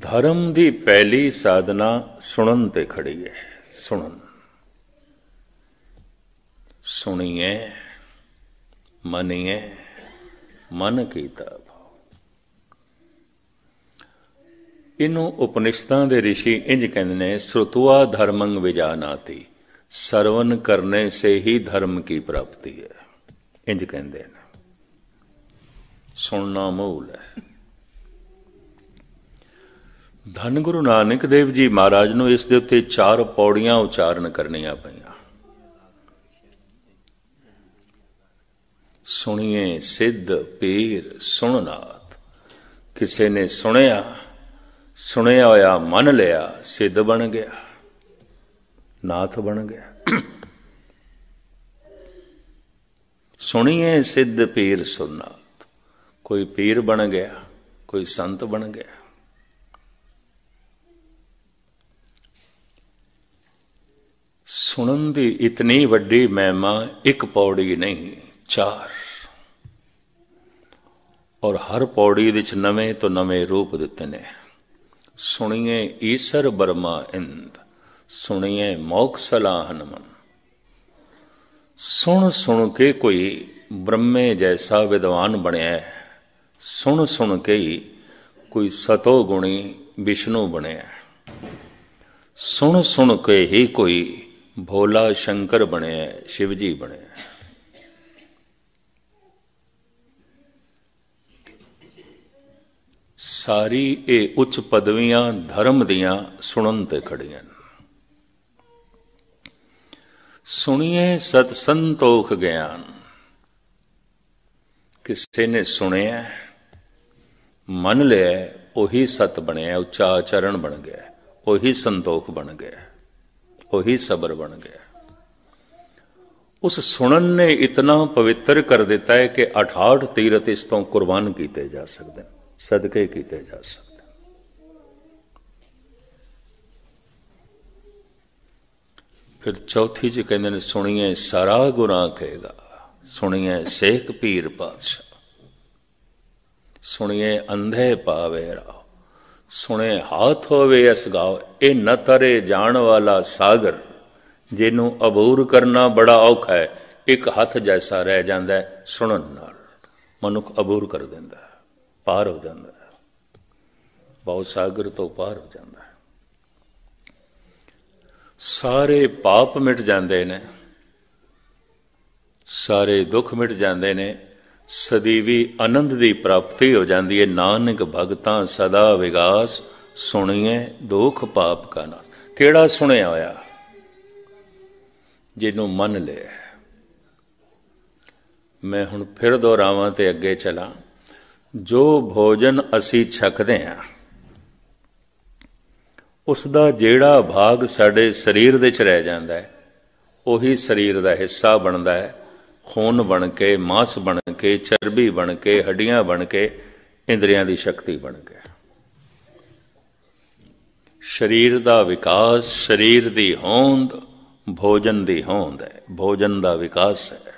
ਧਰਮ ਦੀ ਪਹਿਲੀ ਸਾਧਨਾ ਸੁਣਨ ਤੇ ਖੜੀ ਹੈ ਸੁਣਨ ਸੁਣੀਏ ਮੰਨੀਏ ਮਨ ਕੀਤਾ ਇਹਨੂੰ ਉਪਨਿਸ਼ਦਾਂ ਦੇ ઋષਿ ਇੰਜ ਕਹਿੰਦੇ ਨੇ ਸ੍ਰੁਤਵਾ ਧਰਮੰ ਵਿਜਾਨਾਤੀ ਸਰਵਨ ਕਰਨੇ ਸੇ ਹੀ ਧਰਮ ਕੀ ਪ੍ਰਾਪਤੀ ਹੈ ਇੰਜ ਕਹਿੰਦੇ ਨੇ ਸੁਣਨਾ ਮੂਲ ਹੈ ਧੰਨ ਗੁਰੂ ਨਾਨਕ ਦੇਵ ਜੀ ਮਹਾਰਾਜ ਨੂੰ ਇਸ ਦੇ ਉੱਤੇ ਚਾਰ ਪੌੜੀਆਂ ਉਚਾਰਨ ਕਰਨੀਆਂ ਪਈਆਂ ਸੁਣੀਏ ਸਿੱਧ ਪੀਰ ਸੁਣਨਾਤ ਕਿਸੇ ਨੇ ਸੁਣਿਆ ਸੁਣਿਆ ਹੋਇਆ ਮੰਨ ਲਿਆ ਸਿੱਧ ਬਣ ਗਿਆ ਨਾਥ ਬਣ ਗਿਆ ਸੁਣੀਏ ਸਿੱਧ ਪੀਰ ਸੁਣਨਾਤ ਕੋਈ ਪੀਰ ਬਣ ਗਿਆ ਕੋਈ ਸੰਤ ਬਣ ਗਿਆ ਸੁਣਨ ਦੀ ਇਤਨੀ ਵੱਡੀ ਮਹਿਮਾ ਇੱਕ ਪੌੜੀ ਨਹੀਂ ਚਾਰ ਔਰ ਹਰ ਪੌੜੀ ਵਿੱਚ ਨਵੇਂ ਤੋਂ ਨਵੇਂ ਰੂਪ ਦਿੱਤੇ ਨੇ ਸੁਣੀਏ ਈਸ਼ਰ ਬਰਮਾ ਇੰਦ ਸੁਣੀਏ ਮੋਖ ਸਲਾਹਨ ਮਨ ਸੁਣ ਸੁਣ ਕੇ ਕੋਈ ਬ੍ਰਹਮੇ ਜੈਸਾ ਵਿਦਵਾਨ ਬਣਿਆ ਸੁਣ ਸੁਣ ਕੇ ਹੀ ਕੋਈ ਸਤੋ ਗੁਣੀ ਵਿਸ਼ਨੂੰ ਬਣਿਆ ਸੁਣ ਸੁਣ ਕੇ ਹੀ ਕੋਈ भोला शंकर बने शिव जी बने सारी ए उच्च पदवियां धर्म दियां सुनते खड़िया सुनिए सतसंतोख ज्ञान किसे ने सुने मन लिया उत बने उच्चा आचरण बन गया उ संतोख बन गया ਉਹੀ ਸਬਰ ਬਣ ਗਿਆ ਉਸ ਸੁਣਨ ਨੇ ਇਤਨਾ ਪਵਿੱਤਰ ਕਰ ਦਿੱਤਾ ਹੈ ਕਿ 68 ਤੀਰਤ ਇਸ ਤੋਂ ਕੁਰਬਾਨ ਕੀਤੇ ਜਾ ਸਕਦੇ ਸਦਕੇ ਕੀਤੇ ਜਾ ਸਕਦੇ ਫਿਰ ਚੌਥੀ ਜੀ ਕਹਿੰਦੇ ਨੇ ਸੁਣੀਏ ਸਾਰਾ ਗੁਨਾਹ ਕਹੇਗਾ ਸੁਣੀਏ ਸੇਖ ਪੀਰ ਪਾਤਸ਼ਾਹ ਸੁਣੀਏ ਅੰਧੇ ਪਾਵੇ ਰਾਹ ਸੁਣੇ ਹਾਥ ਹੋਵੇ ਇਸ ਗਾਵ ਇਹ ਨ ਤਰੇ ਜਾਣ ਵਾਲਾ ਸਾਗਰ ਜਿਹਨੂੰ ਅਬੂਰ ਕਰਨਾ ਬੜਾ ਔਖਾ ਹੈ ਇੱਕ ਹੱਥ ਜੈਸਾ ਰਹਿ ਜਾਂਦਾ ਸੁਣਨ ਨਾਲ ਮਨੁੱਖ ਅਬੂਰ ਕਰ ਦਿੰਦਾ ਪਾਰ ਹੋ ਜਾਂਦਾ ਬਹੁ ਸਾਗਰ ਤੋਂ ਪਾਰ ਹੋ ਜਾਂਦਾ ਸਾਰੇ ਪਾਪ ਮਿਟ ਜਾਂਦੇ ਨੇ ਸਾਰੇ ਦੁੱਖ ਮਿਟ ਜਾਂਦੇ ਨੇ ਸਦੀਵੀ ਆਨੰਦ ਦੀ ਪ੍ਰਾਪਤੀ ਹੋ ਜਾਂਦੀ ਹੈ ਨਾਨਕ ਭਗਤਾਂ ਸਦਾ ਵਿਗਾਸ ਸੁਣੀਏ ਦੁਖ ਪਾਪ ਕਾ ਨਾਸ ਕਿਹੜਾ ਸੁਣਿਆ ਹੋਇਆ ਜਿਹਨੂੰ ਮੰਨ ਲਿਆ ਮੈਂ ਹੁਣ ਫਿਰ ਦੁਹਰਾਵਾਂ ਤੇ ਅੱਗੇ ਚਲਾਂ ਜੋ ਭੋਜਨ ਅਸੀਂ ਛਕਦੇ ਹਾਂ ਉਸ ਦਾ ਜਿਹੜਾ ਭਾਗ ਸਾਡੇ ਸਰੀਰ ਦੇ ਚ ਰਹਿ ਜਾਂਦਾ ਹੈ ਉਹੀ ਸਰੀਰ ਦਾ ਹਿੱਸਾ ਬਣਦਾ ਹੈ ਖੂਨ ਬਣ ਕੇ ਮਾਸ ਬਣ ਕੇ ਚਰਬੀ ਬਣ ਕੇ ਹੱਡੀਆਂ ਬਣ ਕੇ ਇੰਦਰੀਆਂ ਦੀ ਸ਼ਕਤੀ ਬਣ ਕੇ ਸਰੀਰ ਦਾ ਵਿਕਾਸ ਸਰੀਰ ਦੀ ਹੋਂਦ ਭੋਜਨ ਦੀ ਹੋਂਦ ਹੈ ਭੋਜਨ ਦਾ ਵਿਕਾਸ ਹੈ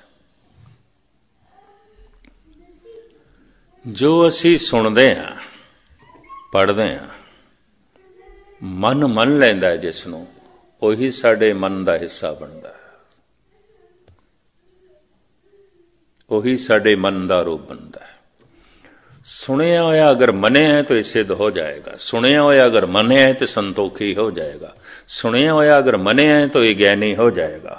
ਜੋ ਅਸੀਂ ਸੁਣਦੇ ਹਾਂ ਪੜ੍ਹਦੇ ਹਾਂ ਮਨ ਮੰਨ ਲੈਂਦਾ ਜਿਸ ਨੂੰ ਉਹੀ ਸਾਡੇ ਮਨ ਦਾ ਹਿੱਸਾ ਬਣਦਾ ਉਹੀ ਸਾਡੇ ਮਨ ਦਾ ਰੂਪ ਬਣਦਾ ਹੈ सुनिया होया अगर मने है तो इससे हो जाएगा सुनिया होया अगर मने है तो संतोखी हो जाएगा सुनिया होया अगर मने है तो ये ज्ञानी हो जाएगा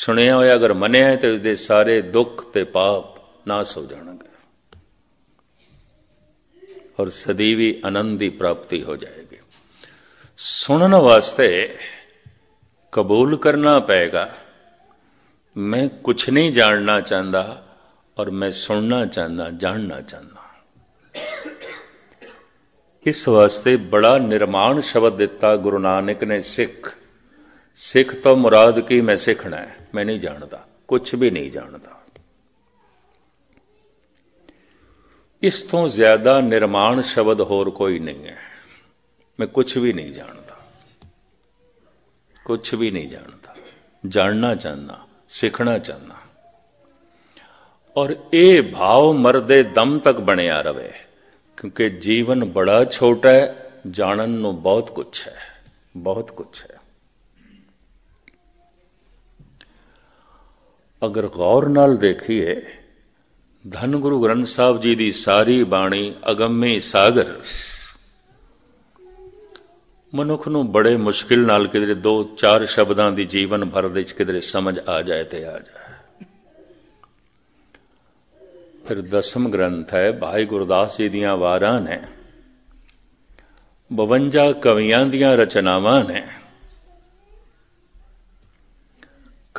सुनिया होया अगर मने है तो इसके सारे दुख ते पाप नाश हो जाएंगे और सदीवी आनंद की प्राप्ति हो जाएगी सुनने वास्ते कबूल करना पड़ेगा मैं कुछ नहीं जानना चाहता और मैं सुनना चाहना जानना चाहना इस वास्ते बड़ा निर्माण शब्द दिता गुरु नानक ने सिख सिख तो मुराद की मैं सीखना है मैं नहीं जानता कुछ भी नहीं जानता इस तो ज्यादा निर्माण शब्द होर कोई नहीं है मैं कुछ भी नहीं जानता कुछ भी नहीं जानता जानना चाहना सीखना चाहना ਔਰ ਇਹ ਭਾਵ ਮਰਦੇ ਦਮ ਤੱਕ ਬਣਿਆ ਰਵੇ ਕਿਉਂਕਿ ਜੀਵਨ ਬੜਾ ਛੋਟਾ ਹੈ ਜਾਣਨ ਨੂੰ ਬਹੁਤ ਕੁਝ ਹੈ ਬਹੁਤ ਕੁਝ ਹੈ ਅਗਰ ਗੌਰ ਨਾਲ ਦੇਖੀਏ ਧੰਨ ਗੁਰੂ ਗ੍ਰੰਥ ਸਾਹਿਬ ਜੀ ਦੀ ਸਾਰੀ ਬਾਣੀ ਅਗੰਮੇ ਸਾਗਰ ਮਨੁੱਖ ਨੂੰ ਬੜੇ ਮੁਸ਼ਕਿਲ ਨਾਲ ਕਿਦਰੇ ਦੋ ਚਾਰ ਸ਼ਬਦਾਂ ਦੀ ਜੀਵਨ ਭਰ ਦੇ ਵਿੱਚ ਕਿਦਰੇ ਸਮਝ ਆ ਜਾਏ ਤੇ ਆ ਜਾਏ फिर दसम ग्रंथ है भाई गुरुदास जी दया वार ने बवंजा कविया दया रचनावान ने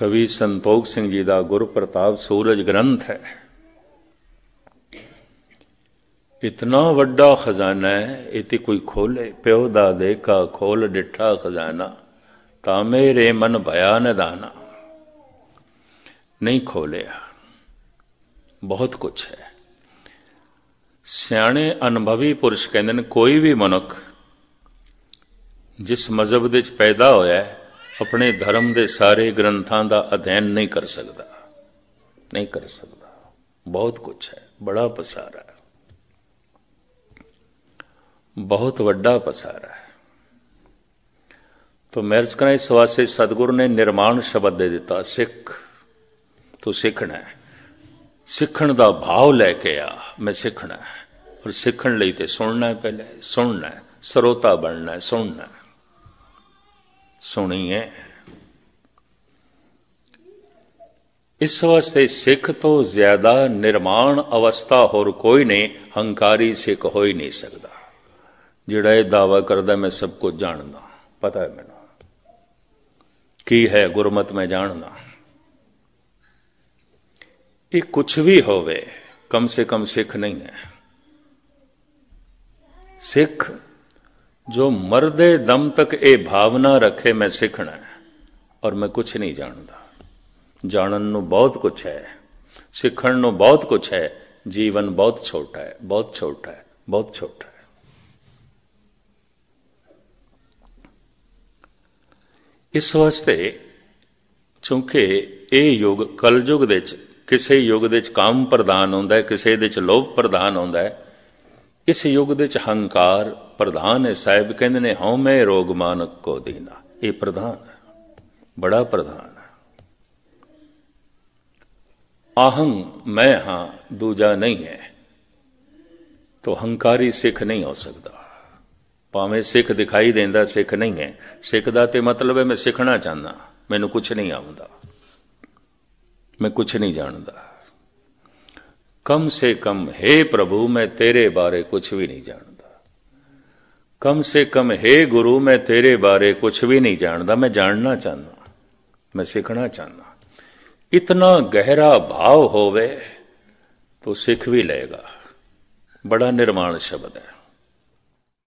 कवि संतोख सिंह जी का गुरु प्रताप सूरज ग्रंथ है इतना व्डा खजाना है इत कोई खोले प्यो दा देखा खोल डिठा खजाना ता मेरे मन भया न नहीं खोलिया ਬਹੁਤ ਕੁਝ ਹੈ ਸਿਆਣੇ ਅਨੁਭਵੀ ਪੁਰਸ਼ ਕਹਿੰਦੇ ਨੇ ਕੋਈ ਵੀ ਮਨੁੱਖ ਜਿਸ ਮਜ਼ਹਬ ਦੇ ਵਿੱਚ ਪੈਦਾ ਹੋਇਆ ਹੈ ਆਪਣੇ ਧਰਮ ਦੇ ਸਾਰੇ ਗ੍ਰੰਥਾਂ ਦਾ ਅਧਿਐਨ ਨਹੀਂ ਕਰ ਸਕਦਾ ਨਹੀਂ ਕਰ ਸਕਦਾ ਬਹੁਤ ਕੁਝ ਹੈ ਬੜਾ ਪਸਾਰਾ ਹੈ ਬਹੁਤ ਵੱਡਾ ਪਸਾਰਾ ਹੈ ਤਾਂ ਮੈਰਜ ਕਰਾਈ ਇਸ ਵਾਸਤੇ ਸਤਿਗੁਰੂ ਨੇ ਨਿਰਮਾਣ ਸ਼ਬਦ ਦੇ ਦਿੱਤਾ ਸਿੱਖ ਤੂੰ ਸਿੱਖਣਾ ਹੈ ਸਿੱਖਣ ਦਾ ਭਾਵ ਲੈ ਕੇ ਆ ਮੈਂ ਸਿੱਖਣਾ ਹੈ ਔਰ ਸਿੱਖਣ ਲਈ ਤੇ ਸੁਣਨਾ ਹੈ ਪਹਿਲੇ ਸੁਣਨਾ ਹੈ ਸਰੋਤਾ ਬਣਨਾ ਹੈ ਸੁਣਨਾ ਸੁਣੀਏ ਇਸ ਵਾਸਤੇ ਸਿੱਖ ਤੋਂ ਜ਼ਿਆਦਾ ਨਿਰਮਾਣ ਅਵਸਥਾ ਹੋਰ ਕੋਈ ਨਹੀਂ ਹੰਕਾਰੀ ਸਿੱਖ ਹੋ ਹੀ ਨਹੀਂ ਸਕਦਾ ਜਿਹੜਾ ਇਹ ਦਾਵਾ ਕਰਦਾ ਮੈਂ ਸਭ ਕੁਝ ਜਾਣਦਾ ਪਤਾ ਹੈ ਮੈਨੂੰ ਕੀ ਹੈ ਗੁਰਮਤ ਮੈਂ ਜਾਣਦਾ ਇਹ ਕੁਝ ਵੀ ਹੋਵੇ ਕਮ ਸੇ ਕਮ ਸਿੱਖ ਨਹੀਂ ਹੈ ਸਿੱਖ ਜੋ ਮਰਦੇ ਦਮ ਤੱਕ ਇਹ ਭਾਵਨਾ ਰੱਖੇ ਮੈਂ ਸਿੱਖਣਾ ਹੈ ਔਰ ਮੈਂ ਕੁਝ ਨਹੀਂ ਜਾਣਦਾ ਜਾਣਨ ਨੂੰ ਬਹੁਤ ਕੁਝ ਹੈ ਸਿੱਖਣ ਨੂੰ ਬਹੁਤ ਕੁਝ ਹੈ ਜੀਵਨ ਬਹੁਤ ਛੋਟਾ ਹੈ ਬਹੁਤ ਛੋਟਾ ਹੈ ਬਹੁਤ ਛੋਟਾ ਹੈ ਇਸ ਵਾਸਤੇ ਕਿਉਂਕਿ ਇਹ ਯੁੱਗ ਕਲਯੁਗ ਦੇ ਵਿੱਚ ਕਿਸੇ ਯੁੱਗ ਦੇ ਵਿੱਚ ਕਾਮ ਪ੍ਰਧਾਨ ਹੁੰਦਾ ਹੈ ਕਿਸੇ ਦੇ ਵਿੱਚ ਲੋਭ ਪ੍ਰਧਾਨ ਹੁੰਦਾ ਹੈ ਇਸ ਯੁੱਗ ਦੇ ਵਿੱਚ ਹੰਕਾਰ ਪ੍ਰਧਾਨ ਹੈ ਸਾਹਿਬ ਕਹਿੰਦੇ ਨੇ ਹਉਮੈ ਰੋਗ ਮਾਨਕ ਕੋ ਦੇਣਾ ਇਹ ਪ੍ਰਧਾਨ ਹੈ ਬੜਾ ਪ੍ਰਧਾਨ ਹੈ ਆਹੰ ਮੈਂ ਹਾਂ ਦੂਜਾ ਨਹੀਂ ਹੈ ਤੋ ਹੰਕਾਰੀ ਸਿੱਖ ਨਹੀਂ ਹੋ ਸਕਦਾ ਭਾਵੇਂ ਸਿੱਖ ਦਿਖਾਈ ਦਿੰਦਾ ਸਿੱਖ ਨਹੀਂ ਹੈ ਸਿੱਖ ਦਾ ਤੇ ਮਤਲਬ ਹੈ ਮੈਂ ਸਿੱਖਣਾ ਚਾਹੁੰਦਾ ਮੈਨੂੰ ਕੁਝ ਨਹੀਂ ਆਉਂਦਾ मैं कुछ नहीं जानता कम से कम हे प्रभु मैं तेरे बारे कुछ भी नहीं जानता कम से कम हे गुरु मैं तेरे बारे कुछ भी नहीं जानता मैं जानना चाहना मैं सीखना चाहना इतना गहरा भाव होवे तो सीख भी लेगा बड़ा निर्माण शब्द है